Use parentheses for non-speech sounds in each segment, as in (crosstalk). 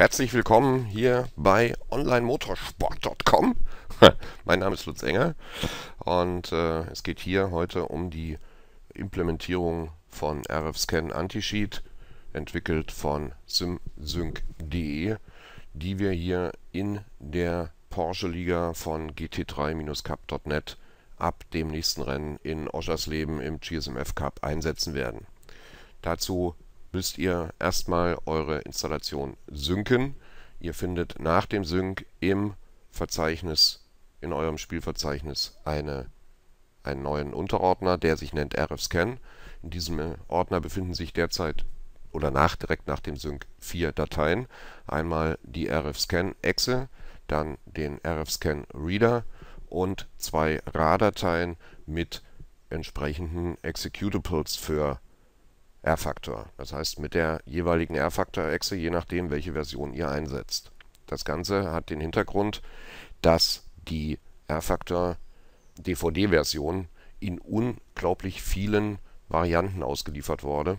Herzlich willkommen hier bei onlinemotorsport.com. (laughs) mein Name ist Lutz Enger und äh, es geht hier heute um die Implementierung von RFScan Anti-Sheet, entwickelt von SimSync.de, die wir hier in der Porsche-Liga von GT3-Cup.net ab dem nächsten Rennen in Oschersleben im GSMF Cup einsetzen werden. Dazu müsst ihr erstmal eure Installation synken. Ihr findet nach dem Sync im Verzeichnis, in eurem Spielverzeichnis eine, einen neuen Unterordner, der sich nennt RFScan. In diesem äh, Ordner befinden sich derzeit oder nach, direkt nach dem Sync vier Dateien. Einmal die RFScan-Exe, dann den RFScan-Reader und zwei RA-Dateien mit entsprechenden Executables für R-Faktor. Das heißt mit der jeweiligen R-Faktor-Echse, je nachdem, welche Version ihr einsetzt. Das Ganze hat den Hintergrund, dass die R-Faktor-DVD-Version in unglaublich vielen Varianten ausgeliefert wurde.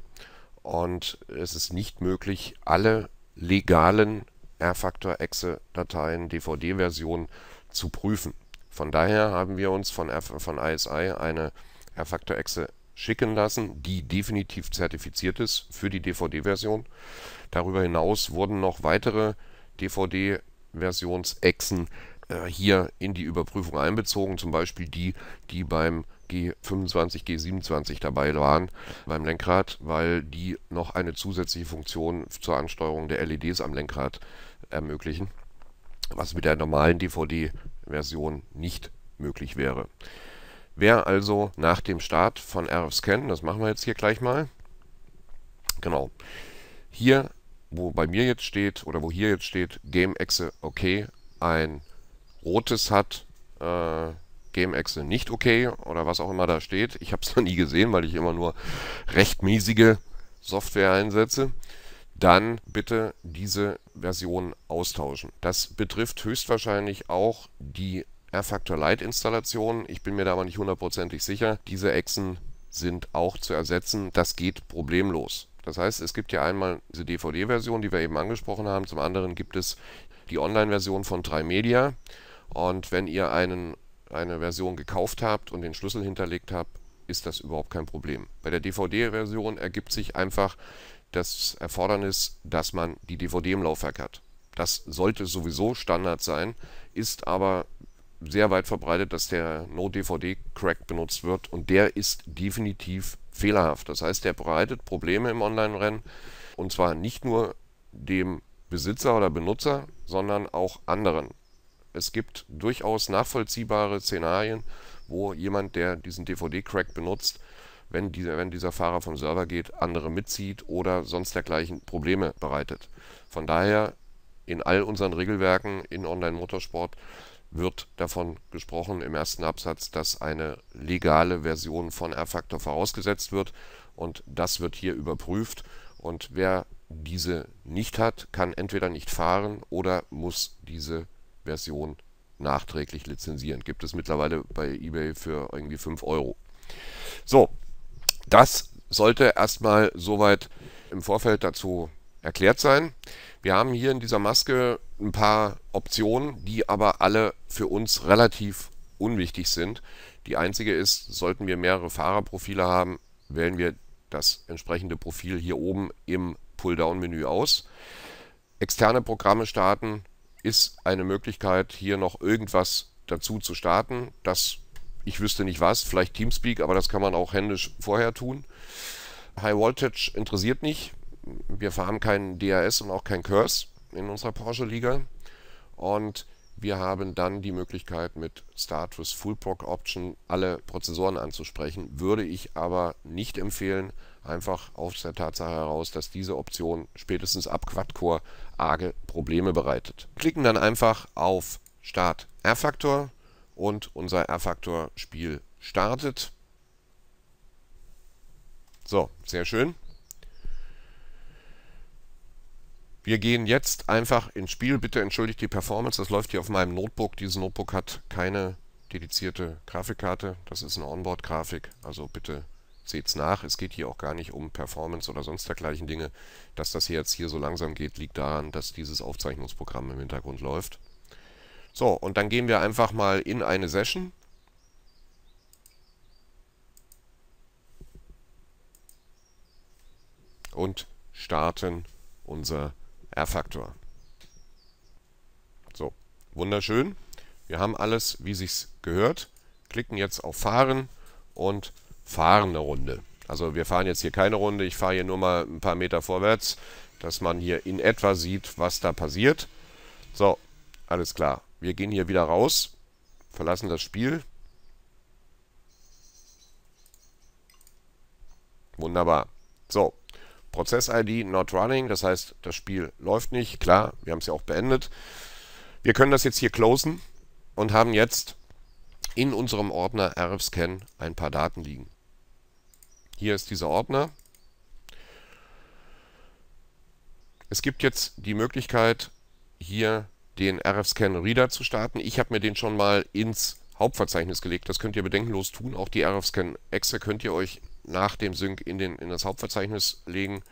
Und es ist nicht möglich, alle legalen R-Factor-Exe-Dateien, DVD-Versionen zu prüfen. Von daher haben wir uns von, R von ISI eine R-Factor-Exe schicken lassen, die definitiv zertifiziert ist für die DVD-Version. Darüber hinaus wurden noch weitere DVD-Versionsechsen äh, hier in die Überprüfung einbezogen, zum Beispiel die, die beim G25, G27 dabei waren beim Lenkrad, weil die noch eine zusätzliche Funktion zur Ansteuerung der LEDs am Lenkrad ermöglichen, was mit der normalen DVD-Version nicht möglich wäre. Wer also nach dem Start von RFScan, das machen wir jetzt hier gleich mal, genau, hier, wo bei mir jetzt steht, oder wo hier jetzt steht, GameExe okay, ein rotes hat, äh, GameExe nicht okay, oder was auch immer da steht. Ich habe es (laughs) noch nie gesehen, weil ich immer nur recht miesige Software einsetze dann bitte diese Version austauschen. Das betrifft höchstwahrscheinlich auch die R-Factor Lite Installation. Ich bin mir da aber nicht hundertprozentig sicher. Diese Echsen sind auch zu ersetzen. Das geht problemlos. Das heißt, es gibt ja einmal diese DVD-Version, die wir eben angesprochen haben. Zum anderen gibt es die Online-Version von 3Media. Und wenn ihr einen, eine Version gekauft habt und den Schlüssel hinterlegt habt, ist das überhaupt kein Problem. Bei der DVD-Version ergibt sich einfach das Erfordernis, dass man die DVD im Laufwerk hat. Das sollte sowieso Standard sein, ist aber sehr weit verbreitet, dass der No-DVD-Crack benutzt wird und der ist definitiv fehlerhaft. Das heißt, der bereitet Probleme im Online-Rennen und zwar nicht nur dem Besitzer oder Benutzer, sondern auch anderen. Es gibt durchaus nachvollziehbare Szenarien, wo jemand, der diesen DVD-Crack benutzt, wenn dieser, wenn dieser Fahrer vom Server geht, andere mitzieht oder sonst dergleichen Probleme bereitet. Von daher in all unseren Regelwerken in Online-Motorsport wird davon gesprochen im ersten Absatz, dass eine legale Version von R-Factor vorausgesetzt wird und das wird hier überprüft und wer diese nicht hat, kann entweder nicht fahren oder muss diese Version nachträglich lizenzieren. Gibt es mittlerweile bei eBay für irgendwie 5 Euro. So, das sollte erstmal soweit im Vorfeld dazu erklärt sein. Wir haben hier in dieser Maske ein paar Optionen, die aber alle für uns relativ unwichtig sind. Die einzige ist, sollten wir mehrere Fahrerprofile haben, wählen wir das entsprechende Profil hier oben im Pull-Down-Menü aus. Externe Programme starten ist eine Möglichkeit, hier noch irgendwas dazu zu starten. Das, ich wüsste nicht was, vielleicht Teamspeak, aber das kann man auch händisch vorher tun. High Voltage interessiert nicht wir fahren keinen DRS und auch kein Curse in unserer Porsche-Liga. Und wir haben dann die Möglichkeit, mit Status Full Proc Option alle Prozessoren anzusprechen. Würde ich aber nicht empfehlen, einfach aus der Tatsache heraus, dass diese Option spätestens ab Quad-Core arge Probleme bereitet. klicken dann einfach auf Start R-Faktor und unser R-Faktor-Spiel startet. So, sehr schön. Wir gehen jetzt einfach ins Spiel. Bitte entschuldigt die Performance. Das läuft hier auf meinem Notebook. Dieses Notebook hat keine dedizierte Grafikkarte. Das ist eine Onboard-Grafik. Also bitte seht's nach. Es geht hier auch gar nicht um Performance oder sonst dergleichen Dinge. Dass das hier jetzt hier so langsam geht, liegt daran, dass dieses Aufzeichnungsprogramm im Hintergrund läuft. So, und dann gehen wir einfach mal in eine Session. Und starten unser R-Faktor. So, wunderschön. Wir haben alles, wie sich's gehört. Klicken jetzt auf Fahren und fahren eine Runde. Also wir fahren jetzt hier keine Runde. Ich fahre hier nur mal ein paar Meter vorwärts, dass man hier in etwa sieht, was da passiert. So, alles klar. Wir gehen hier wieder raus, verlassen das Spiel. Wunderbar. So, Prozess-ID not running, das heißt, das Spiel läuft nicht, klar, wir haben es ja auch beendet. Wir können das jetzt hier closen und haben jetzt in unserem Ordner rfscan ein paar Daten liegen. Hier ist dieser Ordner. Es gibt jetzt die Möglichkeit, hier den rfscan Reader zu starten. Ich habe mir den schon mal ins Hauptverzeichnis gelegt. Das könnt ihr bedenkenlos tun. Auch die rfscan Exe könnt ihr euch nach dem Sync in, den, in das Hauptverzeichnis legen,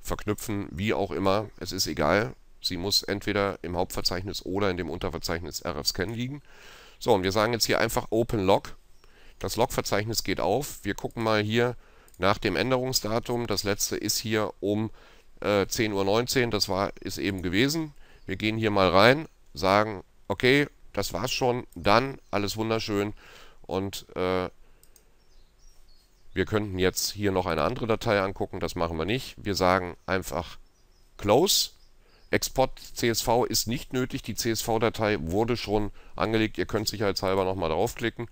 verknüpfen, wie auch immer. Es ist egal. Sie muss entweder im Hauptverzeichnis oder in dem Unterverzeichnis RFScan liegen. So, und wir sagen jetzt hier einfach Open Log. Das Log-Verzeichnis geht auf. Wir gucken mal hier nach dem Änderungsdatum. Das letzte ist hier um äh, 10.19 Uhr. Das war, ist eben gewesen. Wir gehen hier mal rein, sagen, okay, das war's schon. Dann alles wunderschön. Und äh, wir könnten jetzt hier noch eine andere Datei angucken, das machen wir nicht. Wir sagen einfach Close. Export CSV ist nicht nötig, die CSV-Datei wurde schon angelegt. Ihr könnt sicherheitshalber nochmal draufklicken,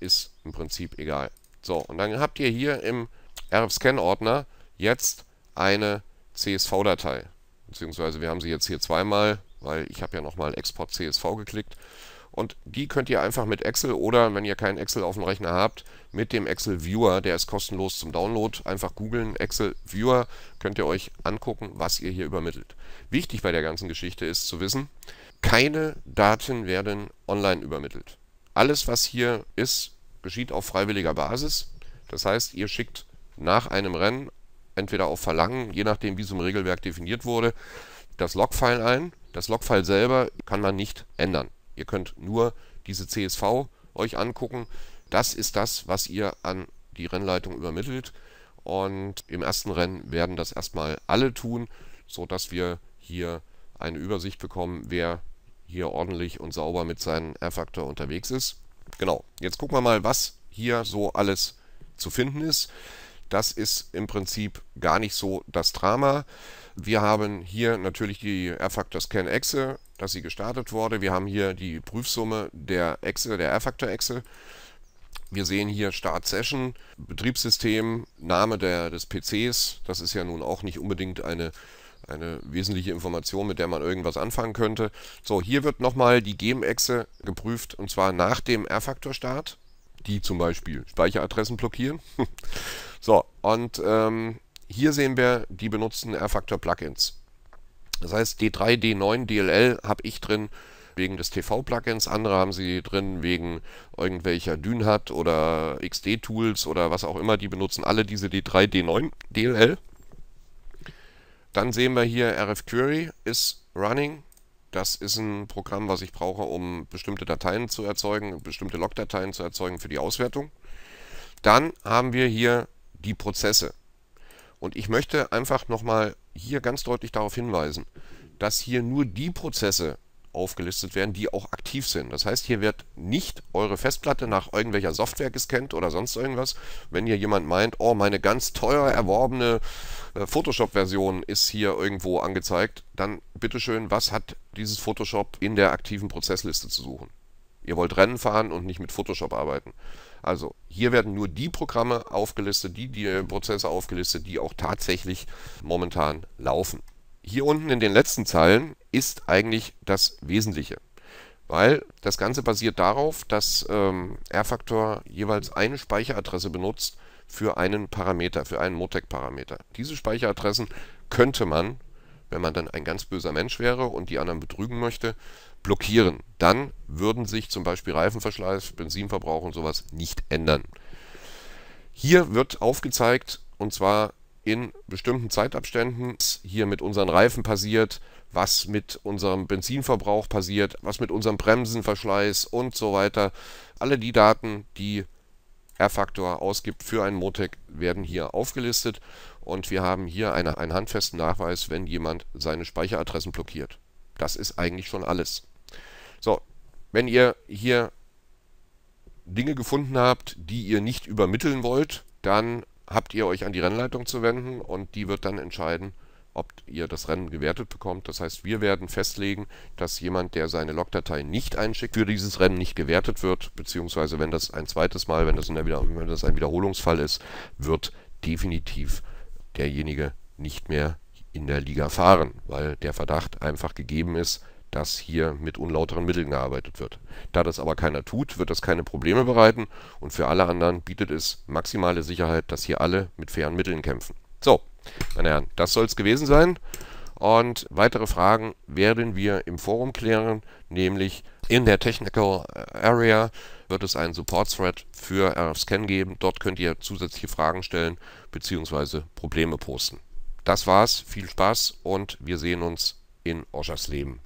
ist im Prinzip egal. So, und dann habt ihr hier im RFScan-Ordner jetzt eine CSV-Datei. Beziehungsweise wir haben sie jetzt hier zweimal, weil ich habe ja nochmal Export CSV geklickt. Und die könnt ihr einfach mit Excel oder, wenn ihr keinen Excel auf dem Rechner habt, mit dem Excel Viewer, der ist kostenlos zum Download, einfach googeln Excel Viewer, könnt ihr euch angucken, was ihr hier übermittelt. Wichtig bei der ganzen Geschichte ist zu wissen, keine Daten werden online übermittelt. Alles, was hier ist, geschieht auf freiwilliger Basis. Das heißt, ihr schickt nach einem Rennen entweder auf Verlangen, je nachdem wie es im Regelwerk definiert wurde, das Logfile ein. Das Logfile selber kann man nicht ändern. Ihr könnt nur diese CSV euch angucken. Das ist das, was ihr an die Rennleitung übermittelt. Und im ersten Rennen werden das erstmal alle tun, sodass wir hier eine Übersicht bekommen, wer hier ordentlich und sauber mit seinem R-Faktor unterwegs ist. Genau, jetzt gucken wir mal, was hier so alles zu finden ist. Das ist im Prinzip gar nicht so das Drama. Wir haben hier natürlich die R-Factor Scan-Echse dass sie gestartet wurde. Wir haben hier die Prüfsumme der Excel, der R-Factor-Excel. Wir sehen hier Start Session, Betriebssystem, Name der, des PCs. Das ist ja nun auch nicht unbedingt eine, eine wesentliche Information, mit der man irgendwas anfangen könnte. So, hier wird nochmal die game echse geprüft und zwar nach dem r factor start die zum Beispiel Speicheradressen blockieren. (laughs) so, und ähm, hier sehen wir die benutzten r factor plugins das heißt, D3, D9, DLL habe ich drin wegen des TV-Plugins, andere haben sie drin wegen irgendwelcher Dynhat oder XD-Tools oder was auch immer. Die benutzen alle diese D3, D9, DLL. Dann sehen wir hier RFQuery Query ist running. Das ist ein Programm, was ich brauche, um bestimmte Dateien zu erzeugen, bestimmte Log-Dateien zu erzeugen für die Auswertung. Dann haben wir hier die Prozesse. Und ich möchte einfach nochmal hier ganz deutlich darauf hinweisen, dass hier nur die Prozesse aufgelistet werden, die auch aktiv sind. Das heißt, hier wird nicht eure Festplatte nach irgendwelcher Software gescannt oder sonst irgendwas. Wenn hier jemand meint, oh, meine ganz teuer erworbene äh, Photoshop-Version ist hier irgendwo angezeigt, dann bitteschön, was hat dieses Photoshop in der aktiven Prozessliste zu suchen? Ihr wollt Rennen fahren und nicht mit Photoshop arbeiten. Also hier werden nur die Programme aufgelistet, die, die äh, Prozesse aufgelistet, die auch tatsächlich momentan laufen. Hier unten in den letzten Zeilen ist eigentlich das Wesentliche. Weil das Ganze basiert darauf, dass ähm, R-Factor jeweils eine Speicheradresse benutzt für einen Parameter, für einen Motec-Parameter. Diese Speicheradressen könnte man, wenn man dann ein ganz böser Mensch wäre und die anderen betrügen möchte, blockieren. Dann würden sich zum Beispiel Reifenverschleiß, Benzinverbrauch und sowas nicht ändern. Hier wird aufgezeigt, und zwar in bestimmten Zeitabständen, was hier mit unseren Reifen passiert, was mit unserem Benzinverbrauch passiert, was mit unserem Bremsenverschleiß und so weiter. Alle die Daten, die R-Faktor ausgibt für einen Motec, werden hier aufgelistet und wir haben hier eine, einen handfesten Nachweis, wenn jemand seine Speicheradressen blockiert. Das ist eigentlich schon alles. So, wenn ihr hier Dinge gefunden habt, die ihr nicht übermitteln wollt, dann habt ihr euch an die Rennleitung zu wenden und die wird dann entscheiden, ob ihr das Rennen gewertet bekommt. Das heißt, wir werden festlegen, dass jemand, der seine Logdatei nicht einschickt, für dieses Rennen nicht gewertet wird, beziehungsweise wenn das ein zweites Mal, wenn das, wenn das ein Wiederholungsfall ist, wird definitiv derjenige nicht mehr in der Liga fahren, weil der Verdacht einfach gegeben ist, dass hier mit unlauteren Mitteln gearbeitet wird. Da das aber keiner tut, wird das keine Probleme bereiten und für alle anderen bietet es maximale Sicherheit, dass hier alle mit fairen Mitteln kämpfen. So, meine Herren, das soll es gewesen sein. Und weitere Fragen werden wir im Forum klären, nämlich in der Technical Area wird es einen Support-Thread für RFScan geben. Dort könnt ihr zusätzliche Fragen stellen bzw. Probleme posten. Das war's, viel Spaß und wir sehen uns in Oschers Leben.